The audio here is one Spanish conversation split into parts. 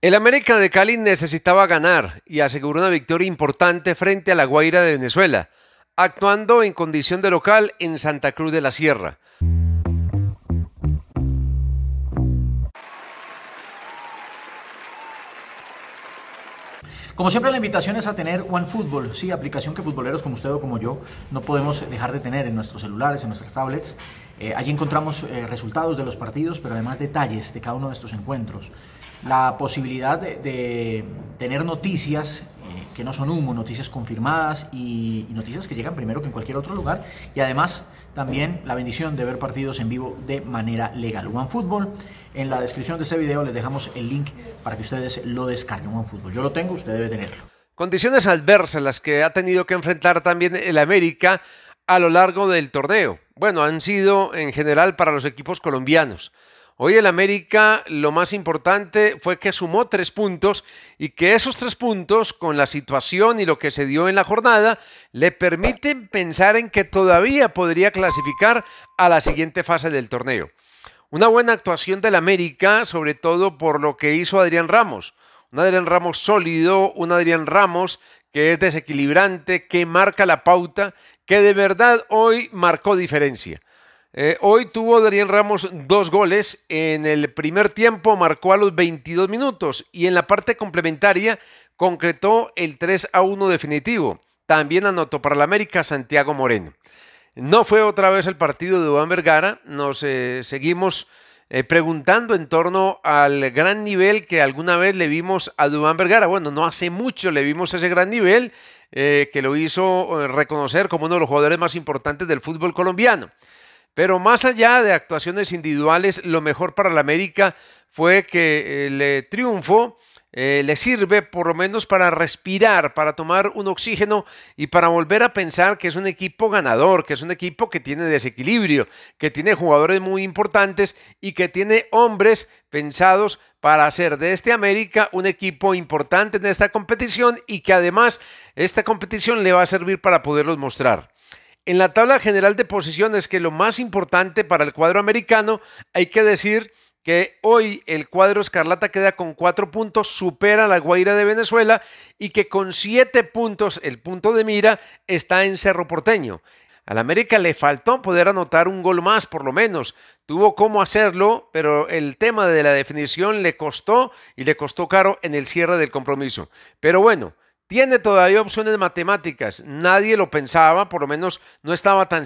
El América de Cali necesitaba ganar y aseguró una victoria importante frente a La Guaira de Venezuela, actuando en condición de local en Santa Cruz de la Sierra. Como siempre, la invitación es a tener OneFootball, sí, aplicación que futboleros como usted o como yo no podemos dejar de tener en nuestros celulares, en nuestras tablets. Eh, allí encontramos eh, resultados de los partidos, pero además detalles de cada uno de estos encuentros la posibilidad de, tener noticias eh, que no son humo, noticias confirmadas y, noticias que llegan primero que en cualquier otro lugar. Y además también la bendición de ver partidos en vivo de manera legal. OneFootball, en la descripción de este video les dejamos el link para que ustedes lo descarguen. OneFootball, yo lo tengo, usted debe tenerlo. Condiciones adversas las que ha tenido que enfrentar también el América a lo largo del torneo. Bueno, han sido en general para los equipos colombianos. Hoy el América lo más importante fue que sumó tres puntos y que esos tres puntos, con la situación y lo que se dio en la jornada, le permiten pensar en que todavía podría clasificar a la siguiente fase del torneo. Una buena actuación del América, sobre todo por lo que hizo Adrián Ramos. Un Adrián Ramos sólido, un Adrián Ramos que es desequilibrante, que marca la pauta, que de verdad hoy marcó diferencia. Eh, hoy tuvo Daniel Ramos dos goles. En el primer tiempo marcó a los 22 minutos y en la parte complementaria concretó el 3 a 1 definitivo. También anotó para la América Santiago Moreno. No fue otra vez el partido de Juan Vergara. Nos eh, seguimos eh, preguntando en torno al gran nivel que alguna vez le vimos a Dubán Vergara. Bueno, no hace mucho le vimos ese gran nivel que lo hizo reconocer como uno de los jugadores más importantes del fútbol colombiano. Pero más allá de actuaciones individuales, lo mejor para la América fue que el eh, triunfo eh, le sirve por lo menos para respirar, para tomar un oxígeno y para volver a pensar que es un equipo ganador, que es un equipo que tiene desequilibrio, que tiene jugadores muy importantes y que tiene hombres pensados para hacer de este América un equipo importante en esta competición y que además esta competición le va a servir para poderlos mostrar. En la tabla general de posiciones, que lo más importante para el cuadro americano, hay que decir que hoy el cuadro Escarlata queda con cuatro puntos, supera a la Guaira de Venezuela y que con siete puntos, el punto de mira está en Cerro Porteño. Al América le faltó poder anotar un gol más, por lo menos. Tuvo cómo hacerlo, pero el tema de la definición le costó y le costó caro en el cierre del compromiso. Pero bueno, tiene todavía opciones matemáticas. Nadie lo pensaba, por lo menos no estaba tan,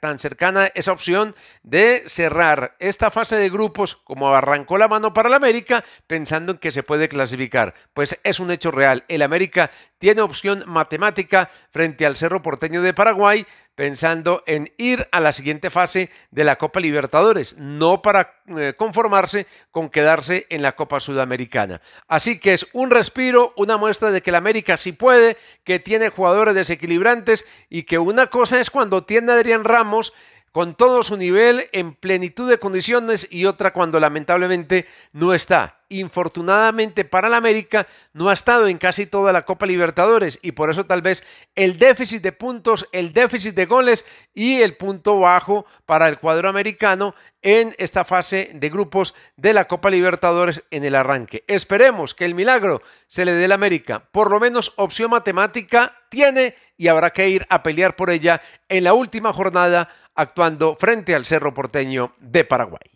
tan cercana esa opción de cerrar esta fase de grupos como arrancó la mano para el América, pensando en que se puede clasificar. Pues es un hecho real. El América tiene opción matemática frente al Cerro Porteño de Paraguay, pensando en ir a la siguiente fase de la Copa Libertadores, no para eh, conformarse con quedarse en la Copa Sudamericana. Así que es un respiro, una muestra de que la América sí puede, que tiene jugadores desequilibrantes y que una cosa es cuando tiene a Adrián Ramos, con todo su nivel, en plenitud de condiciones y otra cuando lamentablemente no está. Infortunadamente para la América no ha estado en casi toda la Copa Libertadores y por eso tal vez el déficit de puntos, el déficit de goles y el punto bajo para el cuadro americano en esta fase de grupos de la Copa Libertadores en el arranque. Esperemos que el milagro se le dé a la América. Por lo menos opción matemática tiene y habrá que ir a pelear por ella en la última jornada actuando frente al Cerro Porteño de Paraguay.